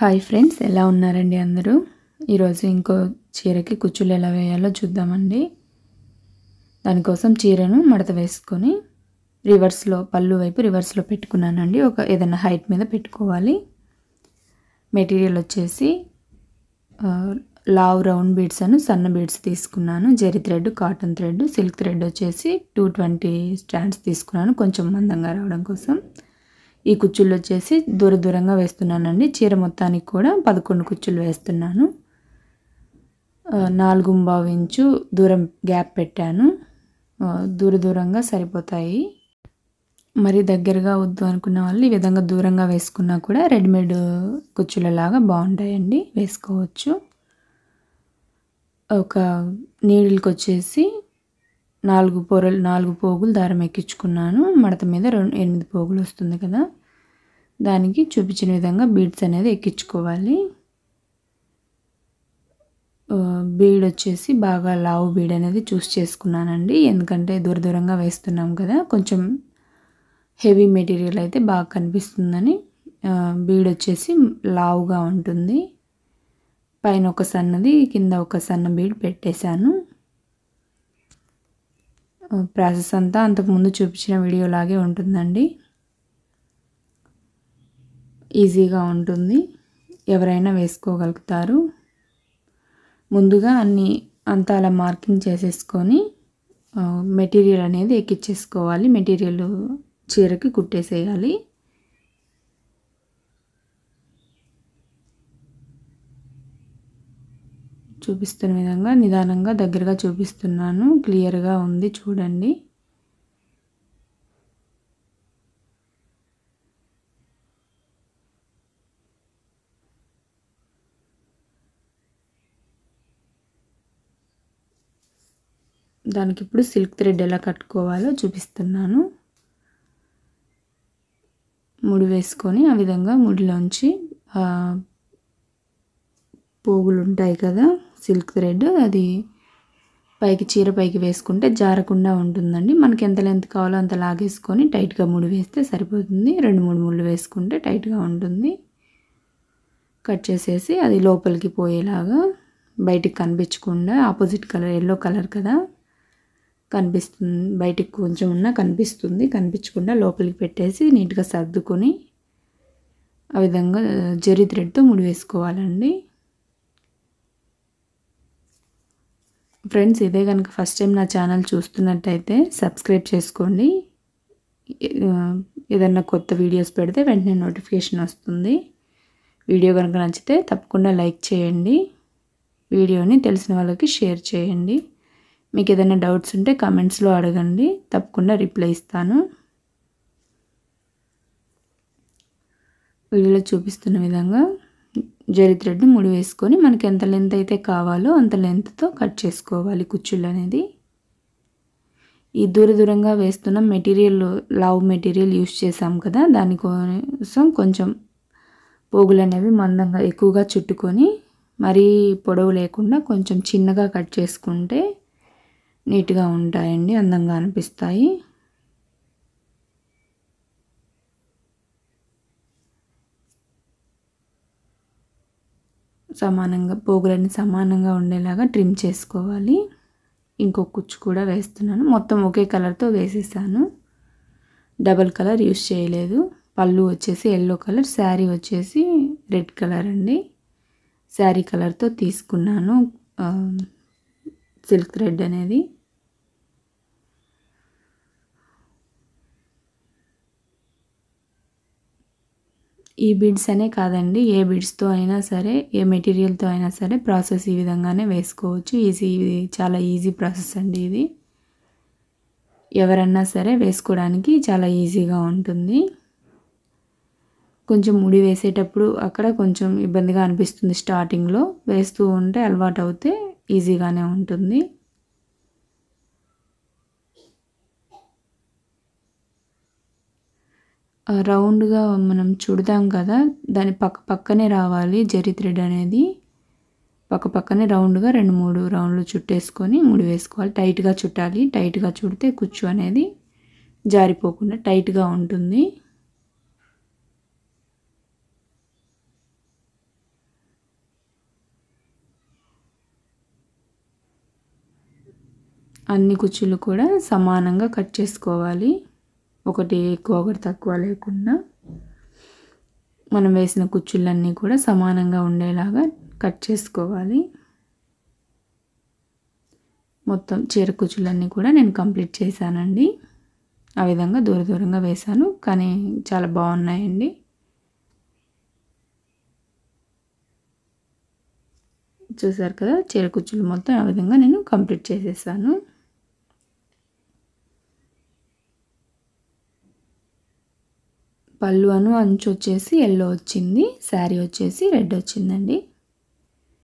hi friends ఎలా ఉన్నారండి అందరూ ఈరోజు ఇంకో చీరకి కుచ్చులు ఎలా వేయాలో చూద్దామండి దానికోసం చీరను మడత వేసుకొని రివర్స్లో పళ్ళు వైపు రివర్స్లో పెట్టుకున్నానండి ఒక ఏదైనా హైట్ మీద పెట్టుకోవాలి మెటీరియల్ వచ్చేసి లావ్ రౌండ్ బీడ్స్ అను సన్న బీడ్స్ తీసుకున్నాను zari thread cotton thread silk thread వచ్చేసి టూ ట్వంటీ స్టాండ్స్ తీసుకున్నాను కొంచెం మందంగా రావడం కోసం ఈ కుచ్చుళ్ళు వచ్చేసి దూర దూరంగా వేస్తున్నానండి చీర మొత్తానికి కూడా పదకొండు కుచ్చులు వేస్తున్నాను నాలుగు ఇంచు దూరం గ్యాప్ పెట్టాను దూర దూరంగా సరిపోతాయి మరి దగ్గరగా వద్దు అనుకున్న వాళ్ళు ఈ విధంగా దూరంగా వేసుకున్నా కూడా రెడీమేడ్ కుచ్చులలాగా బాగుంటాయండి వేసుకోవచ్చు ఒక నీడిల్కి వచ్చేసి నాలుగు పొరలు నాలుగు పోగులు దారం ఎక్కించుకున్నాను మడత మీద రెండు ఎనిమిది పోగులు వస్తుంది కదా దానికి చూపించిన విధంగా బీడ్స్ అనేది ఎక్కించుకోవాలి బీడ్ వచ్చేసి బాగా లావు బీడ్ అనేది చూస్ చేసుకున్నానండి ఎందుకంటే దూర దూరంగా వేస్తున్నాం కదా కొంచెం హెవీ మెటీరియల్ అయితే బాగా కనిపిస్తుందని బీడ్ వచ్చేసి లావుగా ఉంటుంది పైన ఒక సన్నది కింద ఒక సన్న బీడ్ పెట్టేశాను ప్రాసెస్ అంతా అంతకుముందు చూపించిన వీడియోలాగే ఉంటుందండి ఈజీగా ఉంటుంది ఎవరైనా వేసుకోగలుగుతారు ముందుగా అన్ని అంతా అలా మార్కింగ్ చేసేసుకొని మెటీరియల్ అనేది ఎక్కిచ్చేసుకోవాలి మెటీరియల్ చీరకి కుట్టేసేయాలి చూపిస్తున్న విధంగా నిదానంగా దగ్గరగా చూపిస్తున్నాను క్లియర్గా ఉంది చూడండి దానికి ఇప్పుడు సిల్క్ థ్రెడ్ ఎలా కట్టుకోవాలో చూపిస్తున్నాను ముడి వేసుకొని ఆ విధంగా ముడిలోంచి పోగులు ఉంటాయి కదా సిల్క్ థ్రెడ్ అది పైకి చీర పైకి వేసుకుంటే జారకుండా ఉంటుందండి మనకి ఎంత లెంత్ కావాలో అంత లాగేసుకొని టైట్గా ముడి వేస్తే సరిపోతుంది రెండు మూడు ముళ్ళు వేసుకుంటే టైట్గా ఉంటుంది కట్ చేసేసి అది లోపలికి పోయేలాగా బయటికి కనిపించకుండా ఆపోజిట్ కలర్ ఎల్లో కలర్ కదా కనిపిస్తుంది బయటికి కొంచెం ఉన్నా కనిపిస్తుంది కనిపించకుండా లోపలికి పెట్టేసి నీట్గా సర్దుకొని ఆ విధంగా జరి థ్రెడ్తో ముడి వేసుకోవాలండి ఫ్రెండ్స్ ఇదే కనుక ఫస్ట్ టైం నా ఛానల్ చూస్తున్నట్టయితే సబ్స్క్రైబ్ చేసుకోండి ఏదన్నా కొత్త వీడియోస్ పెడితే వెంటనే నోటిఫికేషన్ వస్తుంది వీడియో కనుక నచ్చితే తప్పకుండా లైక్ చేయండి వీడియోని తెలిసిన వాళ్ళకి షేర్ చేయండి మీకు ఏదైనా డౌట్స్ ఉంటే కమెంట్స్లో అడగండి తప్పకుండా రిప్లై ఇస్తాను వీడియోలో చూపిస్తున్న విధంగా జరి థ్రెడ్ని ముడి వేసుకొని మనకి ఎంత లెంత్ అయితే కావాలో అంత లెంత్తో కట్ చేసుకోవాలి కుచ్చులు అనేది ఈ దూర దూరంగా వేస్తున్న మెటీరియల్ లావ్ మెటీరియల్ యూస్ చేసాం కదా దానికోసం కొంచెం పోగులు అనేవి మందంగా ఎక్కువగా చుట్టుకొని మరీ పొడవు లేకుండా కొంచెం చిన్నగా కట్ చేసుకుంటే నీట్గా ఉంటాయండి అందంగా అనిపిస్తాయి సమానంగా పోగులన్నీ సమానంగా ఉండేలాగా ట్రిమ్ చేసుకోవాలి ఇంకో కుచ్చు కూడా వేస్తున్నాను మొత్తం ఒకే కలర్తో వేసేసాను డబల్ కలర్ యూస్ చేయలేదు పళ్ళు వచ్చేసి ఎల్లో కలర్ శారీ వచ్చేసి రెడ్ కలర్ అండి శారీ కలర్తో తీసుకున్నాను సిల్క్ థ్రెడ్ అనేది ఈ బీడ్స్ అనే కాదండి ఏ బీడ్స్తో అయినా సరే ఏ మెటీరియల్తో అయినా సరే ప్రాసెస్ ఈ విధంగానే వేసుకోవచ్చు ఈజీ చాలా ఈజీ ప్రాసెస్ అండి ఇది ఎవరన్నా సరే వేసుకోవడానికి చాలా ఈజీగా ఉంటుంది కొంచెం ముడి వేసేటప్పుడు అక్కడ కొంచెం ఇబ్బందిగా అనిపిస్తుంది స్టార్టింగ్లో వేస్తూ ఉంటే అలవాటు అవుతే ఈజీగానే ఉంటుంది రౌండ్గా మనం చుడతాం కదా దాని పక్క పక్కనే రావాలి జరి థ్రెడ్ అనేది పక్క పక్కనే రౌండ్గా రెండు మూడు రౌండ్లు చుట్టేసుకొని ముడి వేసుకోవాలి టైట్గా చుట్టాలి టైట్గా చుడితే కుచ్చు అనేది జారిపోకుండా టైట్గా ఉంటుంది అన్ని కుచ్చులు కూడా సమానంగా కట్ చేసుకోవాలి ఒకటి ఎక్కువ ఒకటి తక్కువ లేకుండా మనం వేసిన కుచ్చుళ్ళన్నీ కూడా సమానంగా ఉండేలాగా కట్ చేసుకోవాలి మొత్తం చీర కుచ్చులన్నీ కూడా నేను కంప్లీట్ చేశానండి ఆ విధంగా దూర దూరంగా వేశాను కానీ చాలా బాగున్నాయండి చూసారు కదా చీర కుచ్చులు మొత్తం ఆ విధంగా నేను కంప్లీట్ చేసేసాను పళ్ళు అను అంచు వచ్చేసి ఎల్లో వచ్చింది శారీ వచ్చేసి రెడ్ వచ్చిందండి